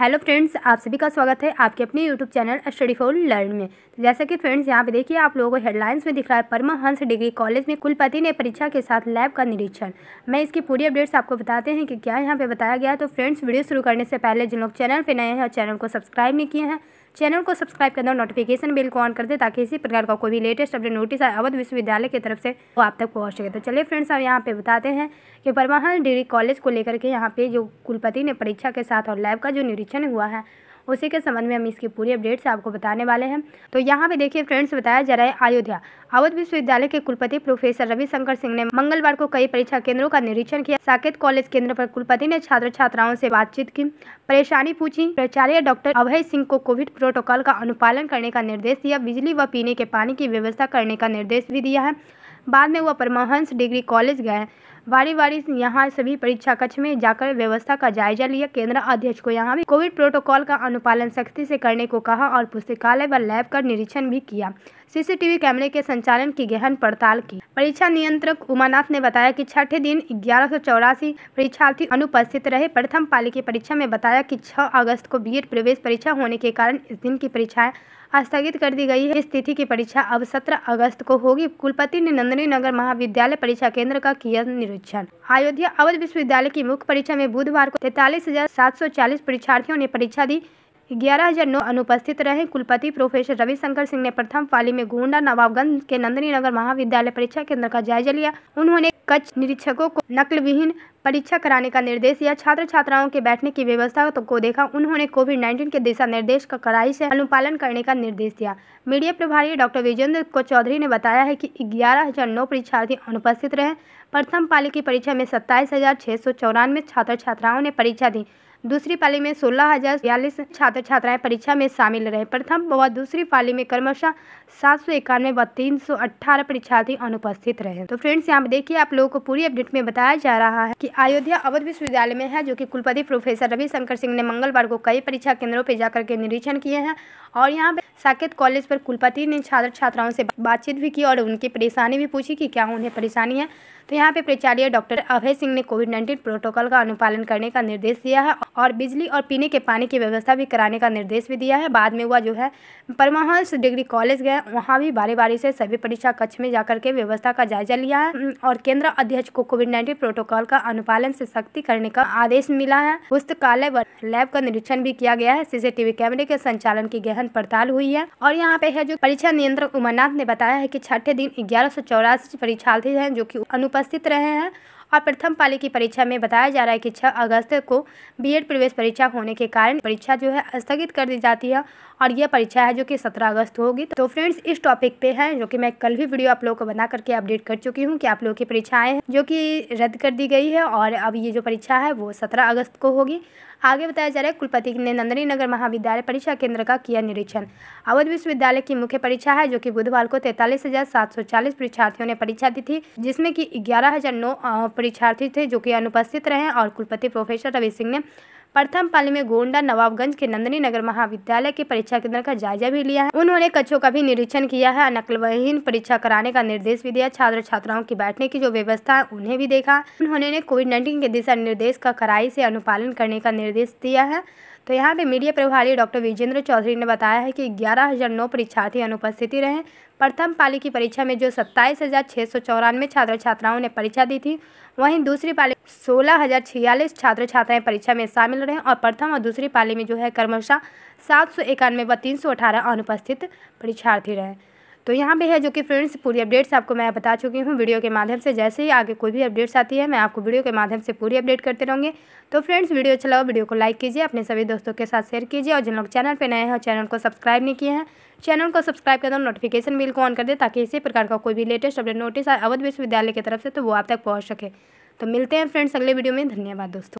hello friends आप सभी का स्वागत है आपके अपने YouTube channel study for learn में तो जैसा कि फ्रेंड्स यहाँ पे देखिए आप लोगों को हेडलाइंस में दिख रहा है परमाहंस डिग्री कॉलेज में कुलपति ने परीक्षा के साथ लैब का निरीक्षण मैं इसकी पूरी अपडेट्स आपको बताते हैं कि क्या यहाँ पे बताया गया तो फ्रेंड्स वीडियो शुरू करने से पहले जिन लोग चैनल पर नए हैं और चैनल को सब्सक्राइब नहीं किए हैं चैनल को सब्सक्राइब करना और नोटिफिकेशन बिल को ऑन कर दे ताकि इसी प्रकार का कोई भी लेटेस्ट अपडेट नोटिस आए अवध विश्वविद्यालय की तरफ से वो आप तक पहुँच सके तो चलिए फ्रेंड्स आप यहाँ पे बताते हैं कि परमाहंस डिग्री कॉलेज को लेकर के यहाँ पे जो कुलपति ने परीक्षा के साथ और लैब का जो निरीक्षण परीक्षण हुआ है उसी के संबंध में हम इसकी पूरी अपडेट्स आपको बताने वाले हैं तो यहाँ पे देखिए फ्रेंड्स बताया जा रहा है अयोध्या अवध विश्वविद्यालय के कुलपति प्रोफेसर रविशंकर सिंह ने मंगलवार को कई परीक्षा केंद्रों का निरीक्षण किया साकेत कॉलेज केंद्र पर कुलपति ने छात्र छात्राओं से बातचीत की परेशानी पूछी प्राचार्य डॉक्टर अभय सिंह को कोविड प्रोटोकॉल का अनुपालन करने का निर्देश दिया बिजली व पीने के पानी की व्यवस्था करने का निर्देश भी दिया है बाद में वह परमहंस डिग्री कॉलेज गए बारी बारी यहाँ सभी परीक्षा कक्ष में जाकर व्यवस्था का जायजा लिया केंद्र अध्यक्ष को यहाँ भी कोविड प्रोटोकॉल का अनुपालन सख्ती से करने को कहा और पुस्तकालय व लैब का निरीक्षण भी किया सीसीटीवी कैमरे के संचालन की गहन पड़ताल की परीक्षा नियंत्रक उमानाथ ने बताया कि छठे दिन ग्यारह परीक्षार्थी अनुपस्थित रहे प्रथम पाली की परीक्षा में बताया कि 6 अगस्त को बीएड प्रवेश परीक्षा होने के कारण इस दिन की परीक्षाएं स्थगित कर दी गई है इस तिथि की परीक्षा अब 17 अगस्त को होगी कुलपति ने नंदनी नगर महाविद्यालय परीक्षा केंद्र का किया निरीक्षण परीक्षण अयोध्या अवध विश्वविद्यालय की मुख्य परीक्षा में बुधवार को तैतालीस परीक्षार्थियों ने परीक्षा दी ग्यारह हजार नौ अनुपस्थित रहे कुलपति प्रोफेसर रविशंकर सिंह ने प्रथम पाली में गोंडा नवाबगंज के नंदनी नगर महाविद्यालय परीक्षा केंद्र का जायजा लिया उन्होंने कच्छ निरीक्षकों को नकल विहीन परीक्षा कराने का निर्देश दिया छात्र छात्राओं के बैठने की व्यवस्था तो को देखा उन्होंने कोविड 19 के दिशा निर्देश का कड़ाई से अनुपालन करने का निर्देश दिया मीडिया प्रभारी डॉक्टर विजेंद्र को चौधरी ने बताया है कि ग्यारह हजार नौ परीक्षार्थी अनुपस्थित रहे प्रथम पाली की परीक्षा में सत्ताईस हजार सौ चौरानवे छात्र छात्राओं ने परीक्षा दी दूसरी पाली में सोलह हजार बयालीस छात्र छात्राएं परीक्षा में शामिल रहे प्रथम व दूसरी पाली में क्रमशः सात सौ इक्यानवे व तीन सौ अट्ठारह परीक्षार्थी अनुपस्थित रहे तो फ्रेंड्स यहाँ पे देखिए आप लोगों को पूरी अपडेट में बताया जा रहा है कि अयोध्या अवध विश्वविद्यालय में है जो कि कुलपति प्रोफेसर रविशंकर सिंह ने मंगलवार को कई परीक्षा केंद्रों पर जाकर के निरीक्षण किए हैं और यहाँ पे साकेत कॉलेज पर कुलपति ने छात्र छात्राओं से बातचीत भी की और उनकी परेशानी भी पूछी कि क्या उन्हें परेशानी है तो यहाँ पे प्राचार्य डॉक्टर अभय सिंह ने कोविड नाइन्टीन प्रोटोकॉल का अनुपालन करने का निर्देश दिया है और बिजली और पीने के पानी की व्यवस्था भी कराने का निर्देश भी दिया है बाद में वह जो है परमहंस डिग्री कॉलेज गए वहाँ भी बारी बारी से सभी परीक्षा कक्ष में जाकर के व्यवस्था का जायजा लिया है और केंद्र अध्यक्ष को कोविड नाइन्टीन प्रोटोकॉल का अनुपालन से सख्ती करने का आदेश मिला है पुस्तकालय व लैब का निरीक्षण भी किया गया है सीसीटीवी कैमरे के संचालन की गहन पड़ताल हुई है और यहाँ पे है जो परीक्षा नियंत्रक उमरनाथ ने बताया है की छठे दिन ग्यारह परीक्षार्थी हैं जो की अनुपस्थित रहे हैं और प्रथम पाली की परीक्षा में बताया जा रहा है कि छः अगस्त को बीएड प्रवेश परीक्षा होने के कारण परीक्षा जो है स्थगित कर दी जाती है और यह परीक्षा है जो कि सत्रह अगस्त होगी तो फ्रेंड्स इस टॉपिक पे है जो कि मैं कल भी वीडियो आप लोगों को बना करके अपडेट कर चुकी हूँ कि आप लोगों की परीक्षाएं हैं जो कि रद्द कर दी गई है और अब ये जो परीक्षा है वो सत्रह अगस्त को होगी आगे बताया जा रहा है कुलपति ने नंदनी नगर महाविद्यालय परीक्षा केंद्र का किया निरीक्षण अवध विश्वविद्यालय की मुख्य परीक्षा है जो कि बुधवार को तैंतालीस परीक्षार्थियों ने परीक्षा दी थी जिसमें कि ग्यारह परीक्षार्थी थे जो कि अनुपस्थित रहे और कुलपति प्रोफेसर रवि सिंह ने प्रथम पाली में गोंडा नवाबगंज के नंदनी नगर महाविद्यालय के परीक्षा केंद्र का जायजा भी लिया है उन्होंने कक्षों का भी निरीक्षण किया है नकलवहीन परीक्षा कराने का निर्देश भी दिया छात्र छात्राओं की बैठने की जो व्यवस्था है उन्हें भी देखा उन्होंने कोविड नाइन्टीन के दिशा निर्देश का कड़ाई से अनुपालन करने का निर्देश दिया है तो यहाँ पे मीडिया प्रभारी डॉक्टर विजेंद्र चौधरी ने बताया है कि ग्यारह हज़ार नौ परीक्षार्थी अनुपस्थिति रहे प्रथम पाली की परीक्षा में जो सत्ताईस हज़ार छः सौ चौरानवे छात्र छात्राओं ने परीक्षा दी थी वहीं दूसरी पाली सोलह हज़ार छियालीस छात्र छात्राएं परीक्षा में शामिल रहे और प्रथम और दूसरी पाली में जो है कर्मशा सात सौ इक्यानवे व तीन सौ अठारह अनुपस्थित परीक्षार्थी रहे तो यहाँ पे है जो कि फ्रेंड्स पूरी अपडेट्स आपको मैं बता चुकी हूँ वीडियो के माध्यम से जैसे ही आगे कोई भी अपडेट्स आती है मैं आपको वीडियो के माध्यम से पूरी अपडेट करते रहूँगी तो फ्रेंड्स वीडियो अच्छा लगा वीडियो को लाइक कीजिए अपने सभी दोस्तों के साथ शेयर कीजिए और जिन लोग चैनल पर नए हैं चैनल को सब्सक्राइब नहीं किए हैं चैनल को सब्सक्राइब कर दो नोटिफिकेशन बिल को ऑन कर दे ताकि इसी प्रकार का कोई भी लेटेस्ट अपडेट नोटिस अवध विश्वविद्यालय की तरफ से तो वो आप तक पहुँच सके तो मिलते हैं फ्रेंड्स अगले वीडियो में धन्यवाद दोस्तों